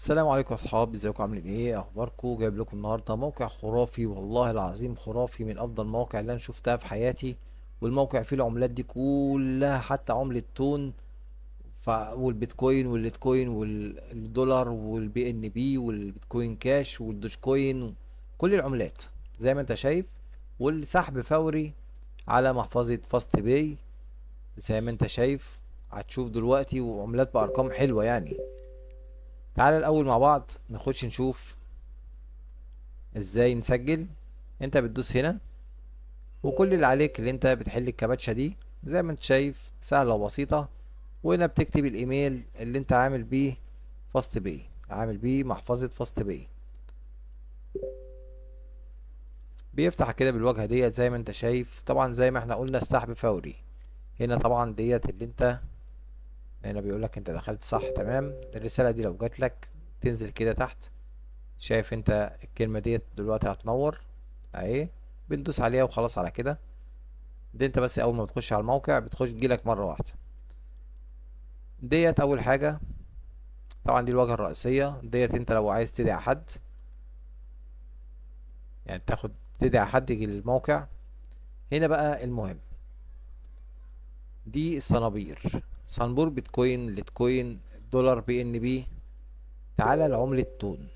السلام عليكم يا اصحاب ازيكم عاملين ايه اخباركم جايب لكم النهارده موقع خرافي والله العظيم خرافي من افضل المواقع اللي انا شفتها في حياتي والموقع فيه العملات دي كلها حتى عمله تون ف... والبيتكوين والليتكوين والدولار والبي ان بي والبيتكوين كاش والدوج كوين كل العملات زي ما انت شايف والسحب فوري على محفظه فاست باي زي ما انت شايف هتشوف دلوقتي وعملات بارقام حلوه يعني تعالى الاول مع بعض نخش نشوف ازاي نسجل انت بتدوس هنا وكل اللي عليك اللي انت بتحل الكباتشة دي زي ما انت شايف سهلة وبسيطة وهنا بتكتب الايميل اللي انت عامل بيه فاست بي عامل بيه محفظة فاست بي بيفتح كده بالواجهة ديت زي ما انت شايف طبعا زي ما احنا قلنا السحب فوري هنا طبعا ديت اللي انت هنا بيقول لك انت دخلت صح تمام الرسالة دي لو جات لك تنزل كده تحت شايف انت الكلمة ديت دلوقتي هتنور اهي بندوس عليها وخلاص على كده دي انت بس اول ما بتخش على الموقع بتخش تجيلك مرة واحدة ديت اول حاجة طبعا دي الواجهة الرئيسية ديت انت لو عايز تدعي حد يعني تاخد تدعي حد يجي للموقع هنا بقى المهم دي الصنابير صنبور بيتكوين لتكوين دولار بي ان بي تعالى لعملة تون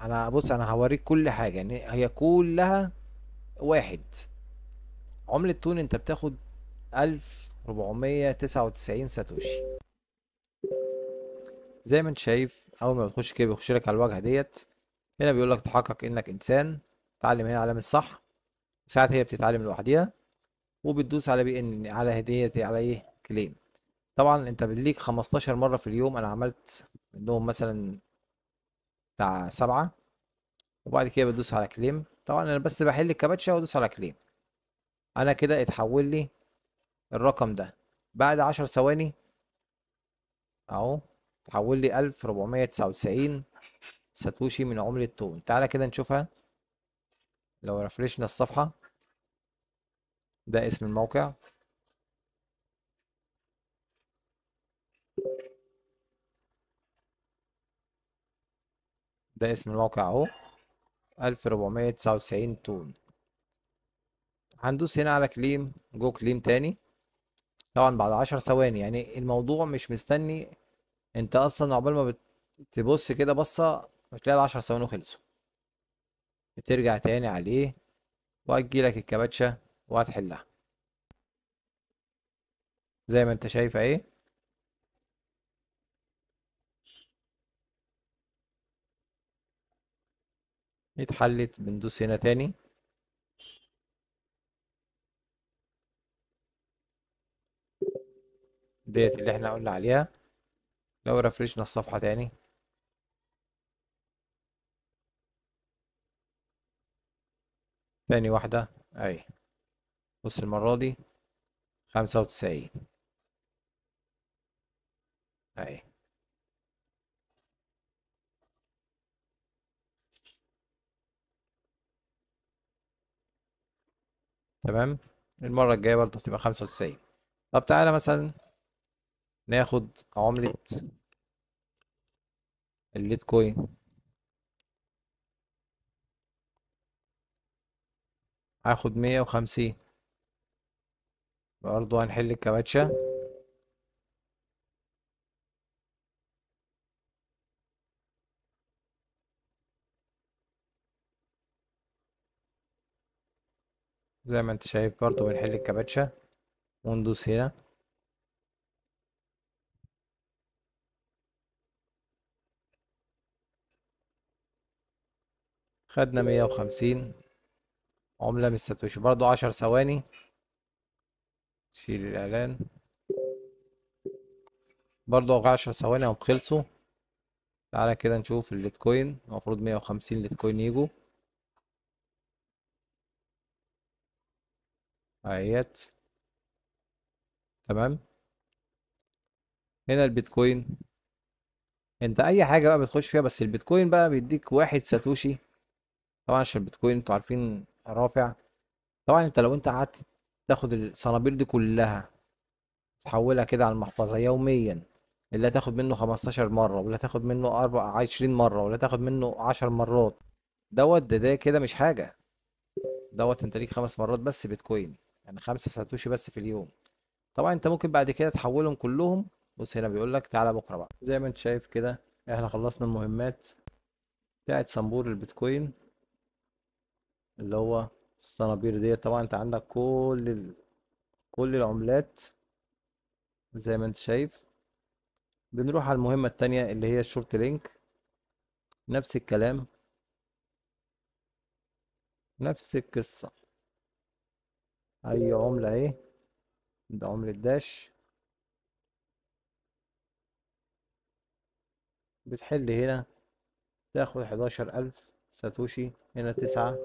انا بص انا هوريك كل حاجة يعني هي كلها واحد عملة تون انت بتاخد الف ربعمية تسعة وتسعين ساتوشي زي ما انت شايف اول ما بتخش كده بيخش لك على الواجهة ديت هنا بيقول لك تحقق انك انسان تعلم هنا علامة صح ساعات هي بتتعلم لوحديها وبتدوس على بي ان على هدية على ايه كليم طبعا انت ليك 15 مره في اليوم انا عملت منهم مثلا بتاع سبعه وبعد كده بدوس على كليم طبعا انا بس بحل الكباتشه وادوس على كليم انا كده اتحول لي الرقم ده بعد 10 ثواني اهو اتحول لي 1499 ساتوشي من عملة تون تعالى كده نشوفها لو رفرشنا الصفحة ده اسم الموقع ده اسم الموقع اهو 1499 تون هندوس هنا على كليم جو كليم تاني طبعا بعد عشر ثواني يعني الموضوع مش مستني انت اصلا عقبال ما بتبص كده بصة ال العشر ثواني خلصوا بترجع تاني عليه وهتجيلك الكباتشة وهتحلها زي ما انت شايف اهي اتحلت بندوس هنا تاني ديت اللي احنا قلنا عليها لو رفرشنا الصفحة تاني تاني واحدة اهي بص المرة دي خمسة وتسعين اهي تمام المرة الجاية برضه هتبقى خمسة وتسعين طب تعالى مثلا ناخد عملة الليت كوين هاخد مية وخمسين برضه هنحل الكباتشة زي ما انت شايف برضو بنحل الكباتشة وندوس هنا خدنا مية وخمسين عملة من الساتوشي برضو عشر ثواني شيل الإعلان برضو عشر ثواني هم خلصوا تعالى كده نشوف الليتكوين المفروض مية وخمسين ليتكوين يجوا اهيت تمام هنا البيتكوين انت اي حاجه بقى بتخش فيها بس البيتكوين بقى بيديك واحد ساتوشي طبعا عشان البيتكوين انتوا عارفين رافع طبعا انت لو انت قعدت تاخد الصنابير دي كلها تحولها كده على المحفظه يوميا اللي هتاخد منه 15 مره ولا تاخد منه اربع عشرين مره ولا تاخد منه 10 مرات دوت ده, ده كده مش حاجه دوت انت ليك خمس مرات بس بيتكوين يعني خمسة ساتوشي بس في اليوم طبعا انت ممكن بعد كده تحولهم كلهم بص هنا بيقول لك تعالى بكره بقى زي ما انت شايف كده احنا خلصنا المهمات بتاعت صنبور البيتكوين اللي هو الصنابير ديت طبعا انت عندك كل ال... كل العملات زي ما انت شايف بنروح على المهمة التانية اللي هي الشورت لينك نفس الكلام نفس القصة اي عملة اهي ده عملة داش بتحل هنا تاخد حداشر ألف ساتوشي هنا تسعة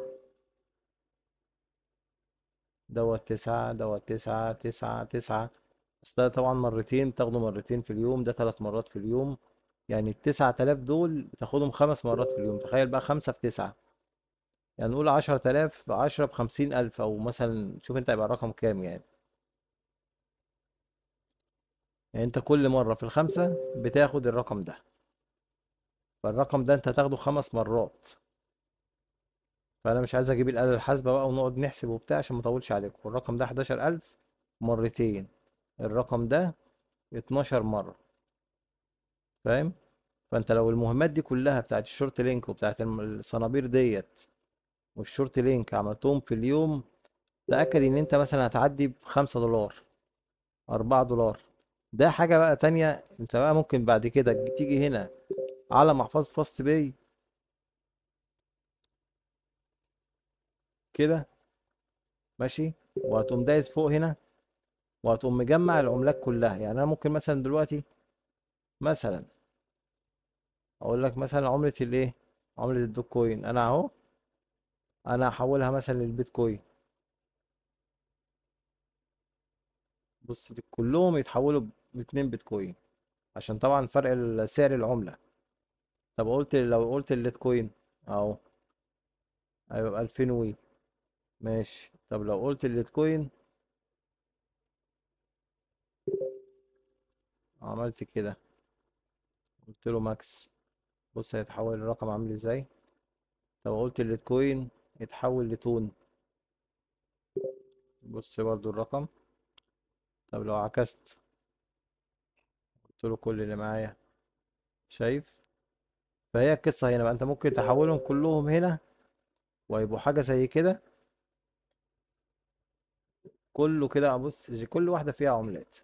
دوت تسعة دوت تسعة تسعة تسعة بس ده طبعا مرتين بتاخده مرتين في اليوم ده تلات مرات في اليوم يعني التسعة تلاف دول بتاخدهم خمس مرات في اليوم تخيل بقى خمسة في تسعة يعني نقول 10000 10 ب 50000 او مثلا شوف انت هيبقى الرقم كام يعني يعني انت كل مرة في الخمسة بتاخد الرقم ده فالرقم ده انت هتاخده خمس مرات فانا مش عايز اجيب الآلة الحاسبة بقى ونقعد نحسب وبتاع عشان ما اطولش عليكم والرقم ده 11000 مرتين الرقم ده 12 مرة فاهم فانت لو المهمات دي كلها بتاعت الشورت لينك وبتاعت الصنابير ديت والشورت لينك عملتهم في اليوم تأكد ان انت مثلا هتعدي بخمسة دولار أربعة دولار ده حاجة بقى تانية انت بقى ممكن بعد كده تيجي هنا على محفظة فاست باي كده ماشي وهتقوم دايس فوق هنا وهتقوم مجمع العملات كلها يعني انا ممكن مثلا دلوقتي مثلا اقول لك مثلا عملة الايه عملة الدوت كوين انا اهو انا هحولها مثلا للبيتكوين بص دي كلهم يتحولوا باتنين بيتكوين عشان طبعا فرق سعر العملة طب قلت لو قلت الليتكوين اهو هيبقى الفين وي ماشي طب لو قلت الليتكوين عملت كده قلت له ماكس بص هيتحول الرقم عامل ازاي طب قلت الليتكوين يتحول لتون بص برضو الرقم طب لو عكست قلت له كل اللي معايا شايف فهي القصة هنا بقى انت ممكن تحولهم كلهم هنا ويبقوا حاجة زي كده كله كده بص كل واحدة فيها عملات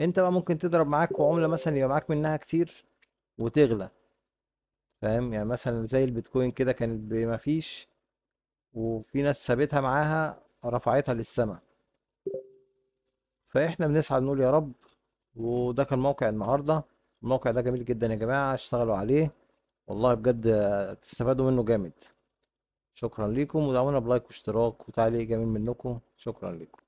انت بقى ممكن تضرب معاك عملة مثلا يبقى معاك منها كتير وتغلى فاهم يعني مثلا زي البيتكوين كده كانت بما فيش وفي ناس سابتها معاها رفعتها للسماء فاحنا بنسعى نقول يا رب وده كان موقع النهارده الموقع ده جميل جدا يا جماعه اشتغلوا عليه والله بجد تستفادوا منه جامد شكرا ليكم ودعمونا بلايك واشتراك وتعليق جميل منكم شكرا ليكم